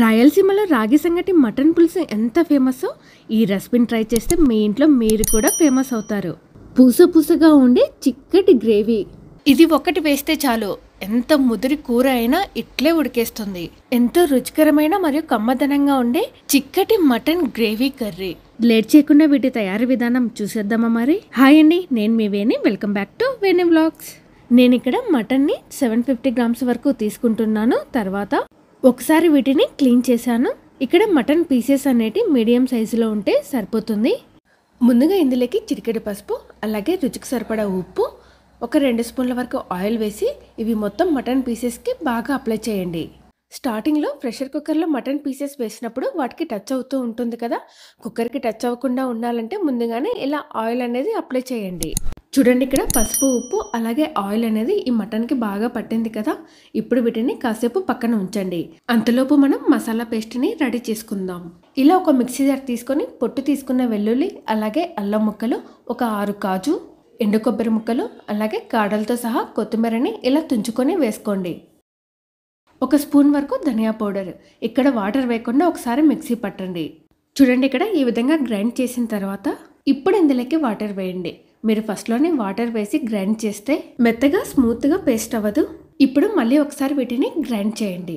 రాయలసీమలో రాగి సంగటి మటన్ పులుసు ఎంత ఫేమస్ ఈ రెసిపీని ట్రై చేస్తే మీ ఇంట్లో మీరు కూడా ఫేమస్ అవుతారు పూస పూసగా ఉండే చిక్కటి గ్రేవీ ఇది ఒకటి వేస్తే చాలు ఎంత ముదిరి కూర అయినా ఇట్లే ఉడికేస్తుంది ఎంతో రుచికరమైన మరియు కమ్మదనంగా ఉండే చిక్కటి మటన్ గ్రేవీ కర్రీ లేట్ చేయకుండా వీటి తయారీ విధానం చూసేద్దామా మరి హాయ్ అండి నేను మీ Veni welcome back to Veni vlogs నేను ఇక్కడ మటన్ని సెవెన్ ఫిఫ్టీ గ్రామ్స్ వరకు తీసుకుంటున్నాను తర్వాత ఒకసారి వీటిని క్లీన్ చేశాను ఇక్కడ మటన్ పీసెస్ అనేటి మీడియం సైజులో ఉంటే సరిపోతుంది ముందుగా ఇందులోకి చిటికెడు పసుపు అలాగే రుచికి సరిపడా ఉప్పు ఒక రెండు స్పూన్ల వరకు ఆయిల్ వేసి ఇవి మొత్తం మటన్ పీసెస్కి బాగా అప్లై చేయండి స్టార్టింగ్లో ప్రెషర్ కుక్కర్లో మటన్ పీసెస్ వేసినప్పుడు వాటికి టచ్ అవుతూ ఉంటుంది కదా కుక్కర్కి టచ్ అవ్వకుండా ఉండాలంటే ముందుగానే ఇలా ఆయిల్ అనేది అప్లై చేయండి చూడండి ఇక్కడ పసుపు ఉప్పు అలాగే ఆయిల్ అనేది ఈ మటన్కి బాగా పట్టింది కదా ఇప్పుడు వీటిని కాసేపు పక్కన ఉంచండి అంతలోపు మనం మసాలా పేస్ట్ని రెడీ చేసుకుందాం ఇలా ఒక మిక్సీ జార్ తీసుకొని పొట్టు తీసుకున్న వెల్లుల్లి అలాగే అల్లం ముక్కలు ఒక ఆరు కాజు ఎండు కొబ్బరి ముక్కలు అలాగే కాడలతో సహా కొత్తిమీరని ఇలా తుంచుకొని వేసుకోండి ఒక స్పూన్ వరకు ధనియా పౌడర్ ఇక్కడ వాటర్ వేయకుండా ఒకసారి మిక్సీ పట్టండి చూడండి ఇక్కడ ఈ విధంగా గ్రైండ్ చేసిన తర్వాత ఇప్పుడు ఇందులోకి వాటర్ వేయండి మీరు ఫస్ట్లోనే వాటర్ వేసి గ్రైండ్ చేస్తే మెత్తగా స్మూత్గా పేస్ట్ అవ్వదు ఇప్పుడు మళ్ళీ ఒకసారి వీటిని గ్రైండ్ చేయండి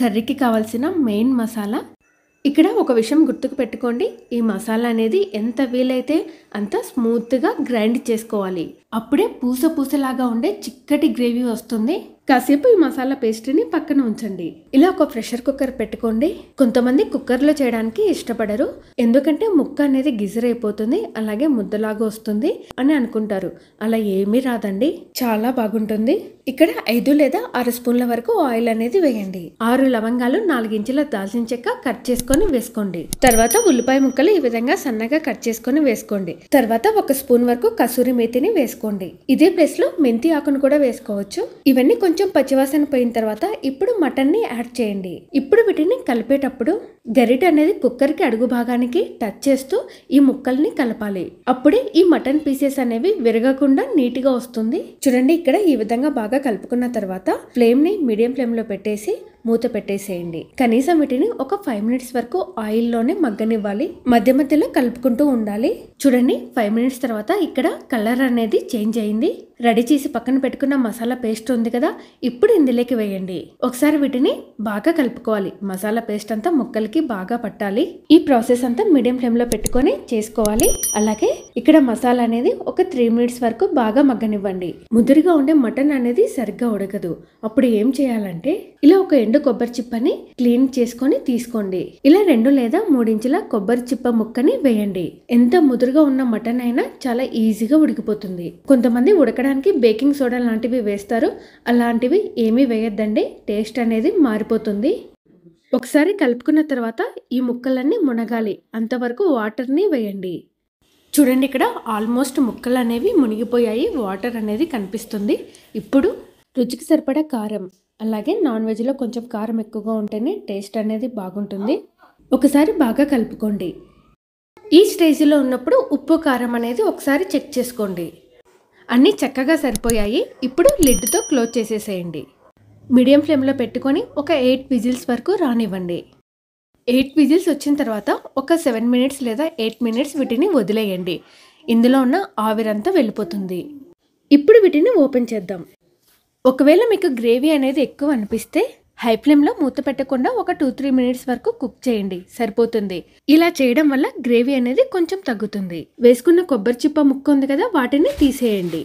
కర్రీకి కావాల్సిన మెయిన్ మసాలా ఇక్కడ ఒక విషయం గుర్తుకు పెట్టుకోండి ఈ మసాలా అనేది ఎంత వీలైతే అంత స్మూత్గా గ్రైండ్ చేసుకోవాలి అప్పుడే పూస పూసలాగా ఉండే చిక్కటి గ్రేవీ వస్తుంది కాసేపు ఈ మసాలా పేస్ట్ని పక్కన ఉంచండి ఇలా ఒక ప్రెషర్ కుక్కర్ పెట్టుకోండి కొంతమంది కుక్కర్లో చేయడానికి ఇష్టపడరు ఎందుకంటే ముక్క అనేది గిజర్ అయిపోతుంది అలాగే ముద్దలాగా వస్తుంది అని అనుకుంటారు అలా ఏమీ రాదండి చాలా బాగుంటుంది ఇక్కడ ఐదు లేదా ఆరు స్పూన్ల వరకు ఆయిల్ అనేది వేయండి ఆరు లవంగాలు నాలుగించుల దాల్చిన చెక్క కట్ చేసుకొని వేసుకోండి తర్వాత ఉల్లిపాయ ముక్కలు ఈ విధంగా సన్నగా కట్ చేసుకొని వేసుకోండి తర్వాత ఒక స్పూన్ వరకు కసూరి మేతిని వేసుకోండి ఇదే ప్లేస్ లో మెంతి ఆకును కూడా వేసుకోవచ్చు ఇవన్నీ కొంచెం కొంచెం పచ్చివాసన పోయిన తర్వాత ఇప్పుడు మటన్ని యాడ్ చేయండి ఇప్పుడు వీటిని కలిపేటప్పుడు గరిట అనేది కుక్కర్కి అడుగు భాగానికి టచ్ చేస్తూ ఈ ముక్కల్ని కలపాలి అప్పుడే ఈ మటన్ పీసెస్ అనేవి విరగకుండా నీట్గా వస్తుంది చూడండి ఇక్కడ ఈ విధంగా బాగా కలుపుకున్న తర్వాత ఫ్లేమ్ని మీడియం ఫ్లేమ్లో పెట్టేసి మూత పెట్టేసేయండి కనీసం వీటిని ఒక ఫైవ్ మినిట్స్ వరకు ఆయిల్లోనే మగ్గనివ్వాలి మధ్య మధ్యలో కలుపుకుంటూ ఉండాలి చూడండి ఫైవ్ మినిట్స్ తర్వాత ఇక్కడ కలర్ అనేది చేంజ్ అయింది రెడీ చేసి పక్కన పెట్టుకున్న మసాలా పేస్ట్ ఉంది కదా ఇప్పుడు ఇందులోకి వేయండి ఒకసారి వీటిని బాగా కలుపుకోవాలి మసాలా పేస్ట్ అంతా ముక్కలకి బాగా పట్టాలి ఈ ప్రాసెస్ అంతా మీడియం ఫ్లేమ్లో పెట్టుకొని చేసుకోవాలి అలాగే ఇక్కడ మసాలా అనేది ఒక త్రీ మినిట్స్ వరకు బాగా మగ్గనివ్వండి ముదురుగా ఉండే మటన్ అనేది సరిగ్గా ఉడకదు అప్పుడు ఏం చేయాలంటే ఇలా ఒక రెండు కొబ్బరి చిప్పని క్లీన్ చేసుకొని తీసుకోండి ఇలా రెండు లేదా మూడించుల కొబ్బరి చిప్ప ముక్కని వేయండి ఎంత ముదురుగా ఉన్న మటన్ అయినా చాలా ఈజీగా ఉడికిపోతుంది కొంతమంది ఉడకడానికి బేకింగ్ సోడా లాంటివి వేస్తారు అలాంటివి ఏమీ వేయద్దండి టేస్ట్ అనేది మారిపోతుంది ఒకసారి కలుపుకున్న తర్వాత ఈ ముక్కలన్నీ మునగాలి అంతవరకు వాటర్ని వేయండి చూడండి ఇక్కడ ఆల్మోస్ట్ ముక్కలు అనేవి మునిగిపోయాయి వాటర్ అనేది కనిపిస్తుంది ఇప్పుడు రుచికి సరిపడా కారం అలాగే నాన్ వెజ్లో కొంచెం కారం ఎక్కువగా ఉంటేనే టేస్ట్ అనేది బాగుంటుంది ఒకసారి బాగా కలుపుకోండి ఈ స్టేజ్లో ఉన్నప్పుడు ఉప్పు కారం అనేది ఒకసారి చెక్ చేసుకోండి అన్నీ చక్కగా సరిపోయాయి ఇప్పుడు లిడ్తో క్లోజ్ చేసేసేయండి మీడియం ఫ్లేమ్లో పెట్టుకొని ఒక ఎయిట్ విజిల్స్ వరకు రానివ్వండి ఎయిట్ విజిల్స్ వచ్చిన తర్వాత ఒక సెవెన్ మినిట్స్ లేదా ఎయిట్ మినిట్స్ వీటిని వదిలేయండి ఇందులో ఉన్న ఆవిరంతా వెళ్ళిపోతుంది ఇప్పుడు వీటిని ఓపెన్ చేద్దాం ఒకవేళ మీకు గ్రేవీ అనేది ఎక్కువ అనిపిస్తే హై ఫ్లేమ్లో మూత పెట్టకుండా ఒక టూ త్రీ మినిట్స్ వరకు కుక్ చేయండి సరిపోతుంది ఇలా చేయడం వల్ల గ్రేవీ అనేది కొంచెం తగ్గుతుంది వేసుకున్న కొబ్బరి చిప్ప ముక్క ఉంది కదా వాటిని తీసేయండి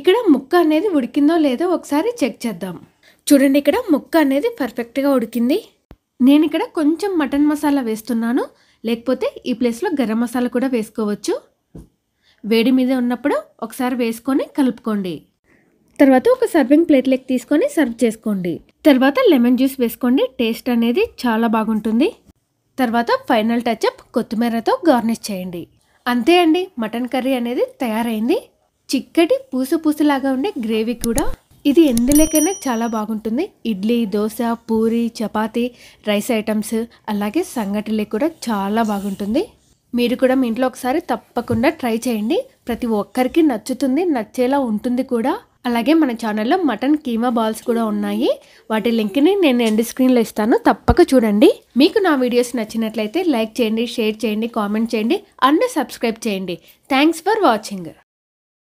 ఇక్కడ ముక్క అనేది ఉడికిందో లేదో ఒకసారి చెక్ చేద్దాం చూడండి ఇక్కడ ముక్క అనేది పర్ఫెక్ట్గా ఉడికింది నేను ఇక్కడ కొంచెం మటన్ మసాలా వేస్తున్నాను లేకపోతే ఈ ప్లేస్లో గరం మసాలా కూడా వేసుకోవచ్చు వేడి మీద ఉన్నప్పుడు ఒకసారి వేసుకొని కలుపుకోండి తర్వాత ఒక సర్వింగ్ ప్లేట్లోకి తీసుకొని సర్వ్ చేసుకోండి తర్వాత లెమన్ జ్యూస్ వేసుకోండి టేస్ట్ అనేది చాలా బాగుంటుంది తర్వాత ఫైనల్ టచ్అప్ కొత్తిమీరతో గార్నిష్ చేయండి అంతే అండి మటన్ కర్రీ అనేది తయారైంది చిక్కటి పూసు పూసలాగా ఉండే గ్రేవీ కూడా ఇది ఎందులోకైనా చాలా బాగుంటుంది ఇడ్లీ దోశ పూరి చపాతీ రైస్ ఐటమ్స్ అలాగే సంగటిలే కూడా చాలా బాగుంటుంది మీరు కూడా మీ ఇంట్లో ఒకసారి తప్పకుండా ట్రై చేయండి ప్రతి ఒక్కరికి నచ్చుతుంది నచ్చేలా ఉంటుంది కూడా అలాగే మన ఛానల్లో మటన్ కీమా బాల్స్ కూడా ఉన్నాయి వాటి లింక్ని నేను ఎండ్ స్క్రీన్లో ఇస్తాను తప్పక చూడండి మీకు నా వీడియోస్ నచ్చినట్లయితే లైక్ చేయండి షేర్ చేయండి కామెంట్ చేయండి అండ్ సబ్స్క్రైబ్ చేయండి థ్యాంక్స్ ఫర్ వాచింగ్